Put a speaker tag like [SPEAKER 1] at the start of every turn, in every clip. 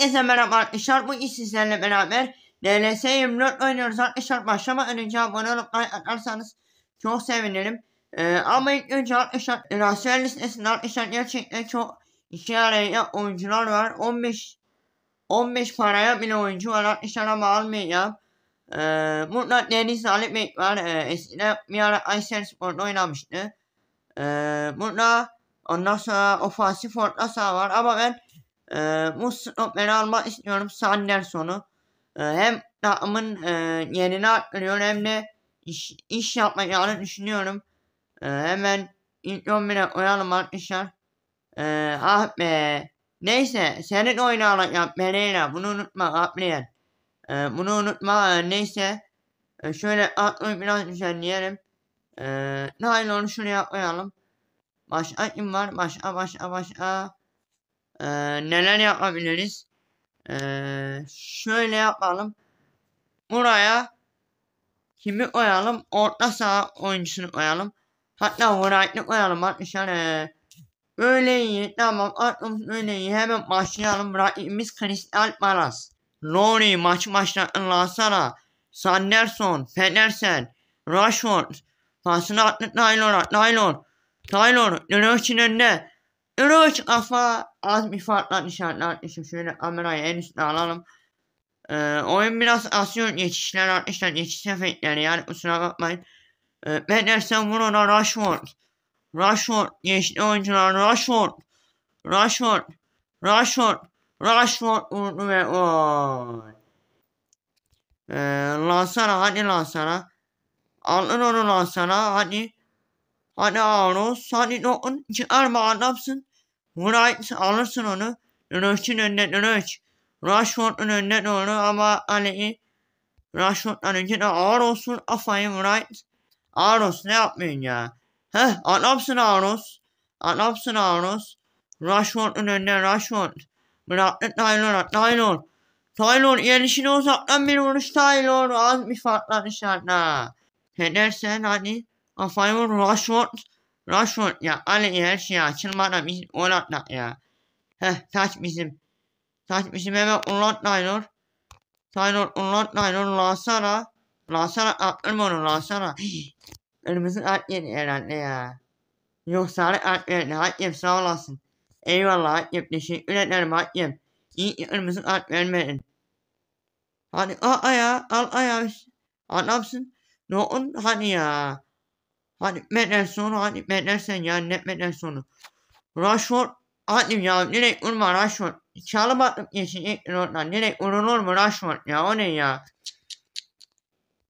[SPEAKER 1] Herkese merhaba arkadaşlar. Bugün sizlerle beraber DLS 24 oynuyoruz arkadaşlar. Başlama önce abone olup like atarsanız çok sevinirim. Ee, ama ilk önce arkadaşlar rasyonel listesinde arkadaşlar gerçekten çok işe yarayan oyuncular var. 15 15 paraya bile oyuncu var arkadaşlar ama almayacağım. Ee, Mutlak Deniz Halit Bey var. Ee, eskiden bir ara Aysel Spor'da oynamıştı. Ee, Mutlak ondan sonra ofansif orta saha var ama ben e, bu stopları almak istiyorum Sanderson'u. E, ee, hem takımın e, yerini arttırıyor hem de iş, iş yapmayacağını düşünüyorum. E, hemen ilk 11'e koyalım arkadaşlar. E, ee, ah be. Neyse senin oynayacak Pereira bunu unutma Gabriel. E, bunu unutma neyse. E, şöyle atlayıp biraz düzenleyelim. E, naylonu şuraya koyalım. Başka kim var? Başka başka başka. Ee, neler yapabiliriz? Ee, şöyle yapalım. Buraya kimi koyalım? Orta saha oyuncusunu koyalım. Hatta Wright'ı koyalım arkadaşlar. Ee, böyle iyi. Tamam aklımız böyle iyi. Hemen başlayalım. Rakibimiz Crystal Palace. Lori maç maçlarını Lansana. Sanderson, Pedersen, Rashford. Pasını attı Taylor'a. Taylor. Taylor. Dönüşün önünde. Yürüyüş kafa az bir farkla dışarıda atmışım. Şöyle kamerayı en üstüne alalım. Ee, oyun biraz aksiyon geçişler arkadaşlar. Geçiş efektleri yani kusura bakmayın. Ee, Pedersen burada Rashford. Rashford geçti oyuncular Rashford. Rashford. Rashford. Rashford vurdu ve oy. Ee, lansana hadi lansana. Alın onu lansana hadi. Hadi Arus. Hadi dokun. Çıkarma adamsın. Wright alırsın onu. Röneş'in önüne Röneş. Rashford'un önüne doğru ama hani Rashford'dan önce de ağır olsun. Afayım Wright. Aros ne yapmayın ya. Heh atlatsın Aros. Atlatsın Aros. Rashford'un önüne Rashford. Bıraktı Taylor'a Taylor. Taylor gelişini uzaktan bir vuruş Taylor. Az bir farklı dışarıda. Hedersen hani afayım Rashford. Rashford ya Ali her şey ya. Çılmada biz Olat'la ya. Heh taç bizim. Taç bizim eve Olat Taylor. Taylor Olat Taylor Lasara. Lasara attım onu Lasara. Elimizin at yedi herhalde ya. Yok sarı at verdi. Hakim sağ olasın. Eyvallah Hakim. Teşekkür ederim Hakim. İyi ki elimizin at vermedin. Hadi al ayağı al ayağı. Adamsın. Ne on hani ya. Hanime'den sonra Hanime'den sen ya Hanime'den sonra. Rashford Hanim ya nereye vurma Rashford. Çalım atıp geçin ilk oradan. Direkt vurulur mu Rashford ya o ne ya.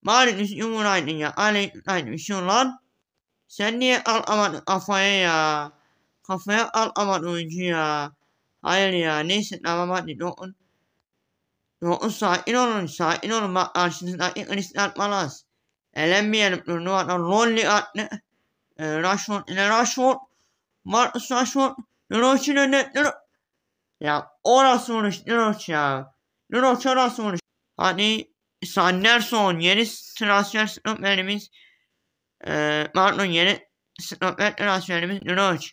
[SPEAKER 1] Bari düzgün vuraydın ya. Aleyküm şu lan. Sen niye al aman kafaya ya. Kafaya al aman oyuncu ya. Hayır ya neyse tamam hadi dokun. Dokun sakin olun sakin olun bak karşınızda ilk kristi atmalaz elenmeyelim. Lonely adlı e, ee, Rashford ile Rashford Marcus Rashford Liroç ile Liroç ya orası vuruş Liroç ya. Liroç orası vuruş. Hani Sanderson yeni transfer stoperimiz e, ee, pardon yeni stoper transferimiz Liroç.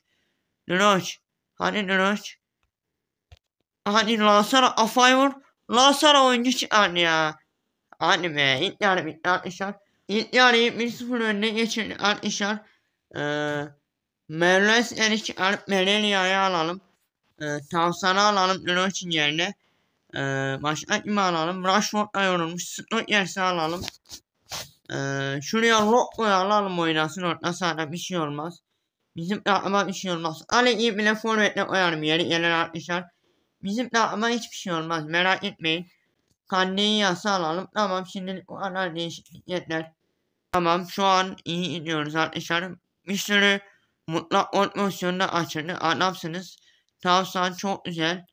[SPEAKER 1] Liroç. Hani Liroç. Hani Lazara Afay vur. Lazara oyuncu çıkar ya. Hani be. İntihar bitler işler. İddialı 1-0 önüne geçirdi arkadaşlar. E, Merles Erik alıp Melelia'yı alalım. Ee, Tavsan'ı alalım Lönç'in yerine. Ee, başka kimi alalım? Rashford'a yorulmuş. yerse alalım. Ee, şuraya Rocco'yu alalım oynasın. Orta sahada bir şey olmaz. Bizim takıma bir şey olmaz. Ali'yi bile forvetle koyarım yeri gelen arkadaşlar. Bizim takıma hiçbir şey olmaz. Merak etmeyin. Kandeyi yasa alalım. Tamam şimdi bu kadar yeter. Tamam şu an iyi iniyoruz arkadaşlar. Müşteri mutlak ort pozisyonunda açıldı. Adamsınız. Tavsan çok güzel.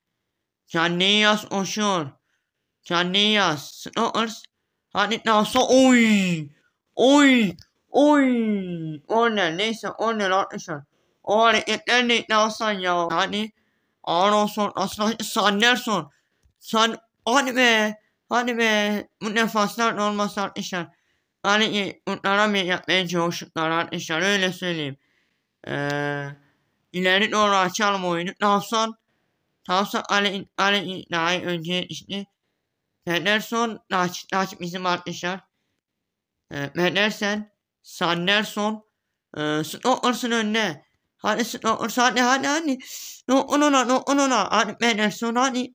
[SPEAKER 1] Kendini yaz Oşur. Kendini yaz. Snorkers. Hadi tavsa oy. Oy. Oy. Orner neyse Orner arkadaşlar. O hareketler ne tavsan ya. Hani Aronson aslında Sanderson. San hadi be. Hadi be. Bu nefesler olmaz arkadaşlar hani onlara bir yapmaya çalıştılar arkadaşlar öyle söyleyeyim. Ee, ileri doğru açalım oyunu. Tavsan Tavsan Ali, Ali İlhan'ı önce işte Pederson aç, aç bizim arkadaşlar. Ee, Pedersen Sanderson e, ee, Stokers'ın önüne. Hadi Stokers hadi hadi hadi. No onuna no onuna. Hadi Pederson hadi.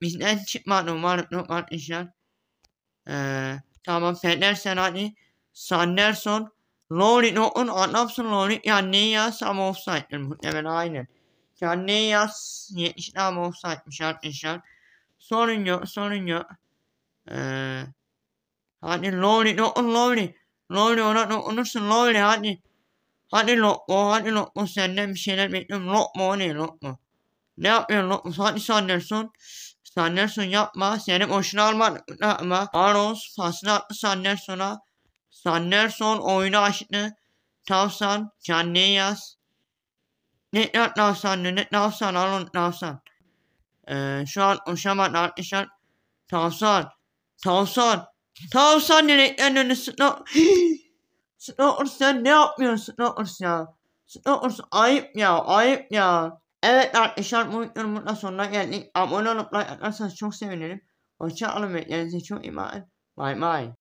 [SPEAKER 1] Bizden çıkmadı umarım no arkadaşlar. Eee Tamam Pedersen hadi. Sanderson. Laurie Norton anlamsın Laurie. Ya ne ya Sam offside'dir muhtemelen aynen. Ya ne ya 70 ama offside'miş arkadaşlar. Sorun yok sorun yok. Ee, hadi Laurie Norton Laurie. Laurie ona dokunursun Laurie hadi. Hadi hani Lokmo hadi Lokmo senden bir şeyler bekliyorum. Lokmo ne hani Lokmo. Ne yapıyorsun Lokmo? Hadi Sanderson. Sanderson yapma. Senin hoşuna almadık ama Arons pasını attı Sanderson'a. Sanderson oyunu açtı. Tavsan kendine yaz. Ne Tavsan ne Tavsan Arons Tavsan. Ee, şu an uçamadı arkadaşlar. Tavsan. Tavsan. Tavsan direkten önü Snow. Snow sen ne yapıyorsun Snow ya? Snow ayıp ya ayıp ya. Evet arkadaşlar bu videonun burada sonuna geldik. Abone olup like atarsanız çok sevinirim. Hoşçakalın ve kendinize çok iman bakın. Bye bye.